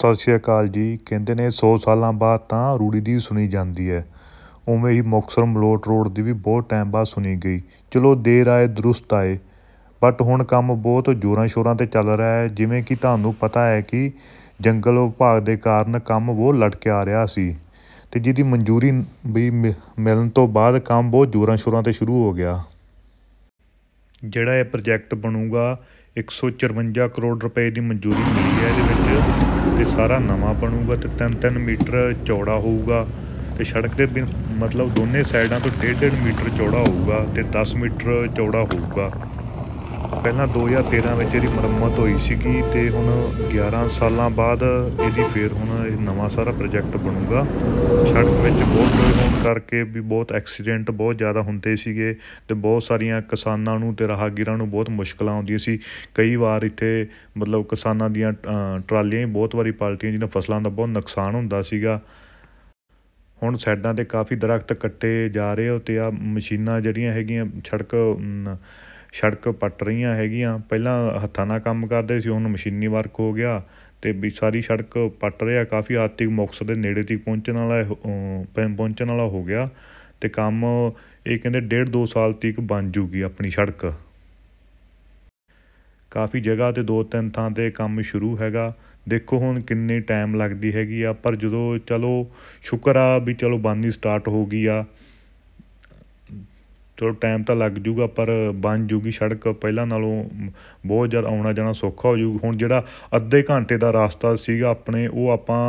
ਸਤਿ ਸ਼੍ਰੀ ਅਕਾਲ ਜੀ ਕਹਿੰਦੇ ਨੇ 100 ਸਾਲਾਂ ਬਾਅਦ ਤਾਂ ਰੂੜੀ ਦੀ ਸੁਣੀ ਜਾਂਦੀ ਹੈ ਉਵੇਂ ਹੀ ਮੁਕਸਰ ਮਲੋਟ ਰੋਡ ਦੀ ਵੀ ਬਹੁਤ ਟਾਈਮ ਬਾਅਦ ਸੁਣੀ ਗਈ ਚਲੋ ਦੇਰ ਆਏ ਦਰੁਸਤ ਆਏ ਬਟ ਹੁਣ ਕੰਮ ਬਹੁਤ ਜ਼ੋਰਾਂ ਸ਼ੋਰਾਂ ਤੇ ਚੱਲ ਰਿਹਾ ਹੈ ਜਿਵੇਂ ਕਿ ਤੁਹਾਨੂੰ ਪਤਾ ਹੈ ਕਿ ਜੰਗਲ ਵਿਭਾਗ ਦੇ ਕਾਰਨ ਕੰਮ ਬਹੁਤ ਲਟਕਿਆ ਆ ਰਿਹਾ ਸੀ ਤੇ ਜਿਹਦੀ ਮਨਜ਼ੂਰੀ ਵੀ ਮਿਲਣ ਤੋਂ ਬਾਅਦ ਕੰਮ ਬਹੁਤ ਜ਼ੋਰਾਂ ਸ਼ੋਰਾਂ ਤੇ ਸ਼ੁਰੂ ਹੋ ਗਿਆ ਜਿਹੜਾ ਇਹ ਪ੍ਰੋਜੈਕਟ ਬਣੂਗਾ 154 ਕਰੋੜ ਰੁਪਏ ਦੀ ਮਨਜ਼ੂਰੀ ਮਿਲੀ ਹੈ ਇਹਦੇ ਵਿੱਚ ਤੇ ਸਾਰਾ ਨਵਾਂ ਬਣੂਗਾ ਤੇ 3-3 ਮੀਟਰ ਚੌੜਾ ਹੋਊਗਾ ਤੇ ਸੜਕ ਦੇ ਮਤਲਬ ਦੋਨੇ ਸਾਈਡਾਂ ਤੋਂ 1.5 ਮੀਟਰ ਚੌੜਾ ਹੋਊਗਾ ਤੇ 10 ਮੀਟਰ ਚੌੜਾ ਹੋਊਗਾ ਪਹਿਲਾਂ 2013 ਵਿੱਚ ਇਹਦੀ ਮੁਰੰਮਤ ਹੋਈ ਸੀਗੀ ਤੇ ਹੁਣ 11 ਸਾਲਾਂ ਬਾਅਦ ਇਹਦੀ ਫੇਰ ਹੁਣ ਇਹ ਨਵਾਂ ਸਾਰਾ ਪ੍ਰੋਜੈਕਟ ਬਣੂਗਾ ਸੜਕ ਵਿੱਚ ਬਹੁਤ ਹੋਣ ਕਰਕੇ ਵੀ ਬਹੁਤ ਐਕਸੀਡੈਂਟ ਬਹੁਤ ਜ਼ਿਆਦਾ ਹੁੰਦੇ ਸੀਗੇ ਤੇ ਬਹੁਤ ਸਾਰੀਆਂ ਕਿਸਾਨਾਂ ਨੂੰ ਤੇ ਰਾਹਗੀਰਾਂ ਨੂੰ ਬਹੁਤ ਮੁਸ਼ਕਲਾਂ ਆਉਂਦੀਆਂ ਸੀ ਕਈ ਵਾਰ ਇੱਥੇ ਮਤਲਬ ਕਿਸਾਨਾਂ ਦੀਆਂ ਟਰਾਲੀਆਂ ਹੀ ਬਹੁਤ ਵਾਰੀ ਪਲਟੀਆਂ ਜਿਹਨਾਂ ਫਸਲਾਂ ਦਾ ਬਹੁਤ ਨੁਕਸਾਨ ਹੁੰਦਾ ਸੀਗਾ ਹੁਣ ਸਾਈਡਾਂ ਤੇ ਕਾਫੀ ਦਰਖਤ ਕੱਟੇ ਜਾ ਰਹੇ ਹੋ ਤੇ ਆ ਮਸ਼ੀਨਾਂ ਜਿਹੜੀਆਂ ਹੈਗੀਆਂ ਛੜਕ ਸੜਕ ਪੱਟ ਰਹੀਆਂ ਹੈਗੀਆਂ ਪਹਿਲਾਂ ਹੱਥਾਂ ਨਾਲ ਕੰਮ ਕਰਦੇ ਸੀ ਹੁਣ ਮਸ਼ੀਨੀ ਵਰਕ ਹੋ ਗਿਆ ਤੇ ਵੀ ਸਾਰੀ ਸੜਕ ਪੱਟ ਰਿਆ ਕਾਫੀ ਆਰਥਿਕ ਮੁਕਸ ਦੇ ਨੇੜੇ ਤੱਕ ਪਹੁੰਚਣ ਵਾਲਾ ਪਹੁੰਚਣ ਵਾਲਾ ਹੋ ਗਿਆ ਤੇ ਕੰਮ ਇਹ ਕਹਿੰਦੇ ਡੇਢ ਦੋ ਸਾਲ ਤੱਕ ਬਣ ਜੂਗੀ ਆਪਣੀ ਸੜਕ ਕਾਫੀ ਜਗ੍ਹਾ ਤੇ ਦੋ ਤਿੰਨ ਥਾਂ ਤੇ ਕੰਮ ਸ਼ੁਰੂ ਹੈਗਾ ਦੇਖੋ ਹੁਣ ਕਿੰਨੇ ਟਾਈਮ ਲੱਗਦੀ ਹੈਗੀ ਆ ਪਰ ਜਦੋਂ ਚਲੋ ਸ਼ੁਕਰ ਆ ਵੀ ਚਲੋ ਬਾਨੀ ਸਟਾਰਟ ਹੋ ਗਈ ਆ ਚਲੋ ਟਾਈਮ ਤਾਂ ਲੱਗ ਜੂਗਾ ਪਰ ਬਣ ਜੂਗੀ ਸੜਕ ਪਹਿਲਾਂ ਨਾਲੋਂ ਬਹੁਤ ਜ਼ਿਆਦਾ ਆਉਣਾ ਜਾਣਾ ਸੌਖਾ ਹੋ ਜੂ ਹੁਣ ਜਿਹੜਾ ਅੱਧੇ ਘੰਟੇ ਦਾ ਰਾਸਤਾ ਸੀਗਾ ਆਪਣੇ ਉਹ ਆਪਾਂ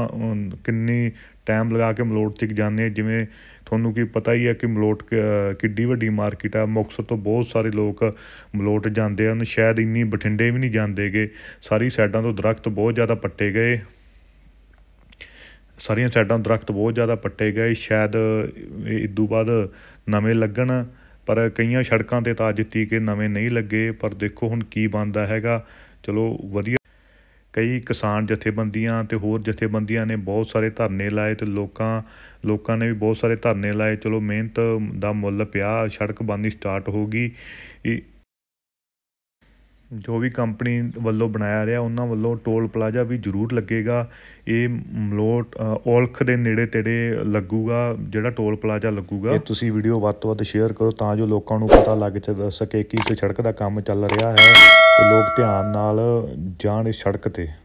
ਕਿੰਨੀ ਟਾਈਮ ਲਗਾ ਕੇ ਮਲੋਟ ਤੱਕ ਜਾਂਦੇ ਆ ਜਿਵੇਂ ਤੁਹਾਨੂੰ ਕੀ ਪਤਾ ਹੀ ਹੈ ਕਿ ਮਲੋਟ ਕਿੱਡੀ ਵੱਡੀ ਮਾਰਕੀਟ ਆ ਮੁਕਸਰ ਤੋਂ ਬਹੁਤ ਸਾਰੇ ਲੋਕ ਮਲੋਟ ਜਾਂਦੇ ਹਨ ਸ਼ਾਇਦ ਇੰਨੀ ਬਠਿੰਡੇ ਵੀ ਨਹੀਂ ਜਾਂਦੇਗੇ ਸਾਰੀ ਸਾਈਡਾਂ ਤੋਂ ਦਰਖਤ ਬਹੁਤ ਜ਼ਿਆਦਾ ਪੱਟੇ ਗਏ ਸਾਰੀਆਂ ਸਾਈਡਾਂ ਦਰਖਤ ਬਹੁਤ ਜ਼ਿਆਦਾ ਪੱਟੇ ਗਏ ਸ਼ਾਇਦ ਇਸ ਤੋਂ ਬਾਅਦ ਨਵੇਂ ਲੱਗਣ ਪਰ ਕਈਆਂ ਸੜਕਾਂ ਤੇ ਤਾਂ ਅੱਜ ਕੇ ਨਵੇਂ ਨਹੀਂ ਲੱਗੇ ਪਰ ਦੇਖੋ ਹੁਣ ਕੀ ਬਣਦਾ ਹੈਗਾ ਚਲੋ ਵਧੀਆ ਕਈ ਕਿਸਾਨ ਜਥੇਬੰਦੀਆਂ ਤੇ ਹੋਰ ਜਥੇਬੰਦੀਆਂ ਨੇ ਬਹੁਤ ਸਾਰੇ ਧਰਨੇ ਲਾਏ ਤੇ ਲੋਕਾਂ ਲੋਕਾਂ ਨੇ ਵੀ ਬਹੁਤ ਸਾਰੇ ਧਰਨੇ ਲਾਏ ਚਲੋ ਮਿਹਨਤ ਦਾ ਮੁੱਲ ਪਿਆ ਸੜਕ ਬਣਨੀ ਸਟਾਰਟ ਹੋ ਗਈ ਜੋ ਵੀ ਕੰਪਨੀ ਵੱਲੋਂ ਬਣਾਇਆ ਰਿਹਾ ਉਹਨਾਂ ਵੱਲੋਂ ਟੋਲ ਪਲਾਜ਼ਾ ਵੀ ਜ਼ਰੂਰ ਲੱਗੇਗਾ ਇਹ ਮਲੋਟ ਔਲਖ ਦੇ ਨੇੜੇ ਤੇੜੇ ਲੱਗੂਗਾ ਜਿਹੜਾ ਟੋਲ ਪਲਾਜ਼ਾ ਲੱਗੂਗਾ ਇਹ ਤੁਸੀਂ ਵੀਡੀਓ ਵੱਧ ਤੋਂ ਵੱਧ ਸ਼ੇਅਰ ਕਰੋ ਤਾਂ ਜੋ ਲੋਕਾਂ ਨੂੰ ਪਤਾ ਲੱਗ ਸਕੇ ਕਿ ਇਸ ਸੜਕ ਦਾ ਕੰਮ ਚੱਲ ਰਿਹਾ ਹੈ ਤੇ ਲੋਕ ਧਿਆਨ ਨਾਲ ਜਾਣ ਇਸ ਸੜਕ ਤੇ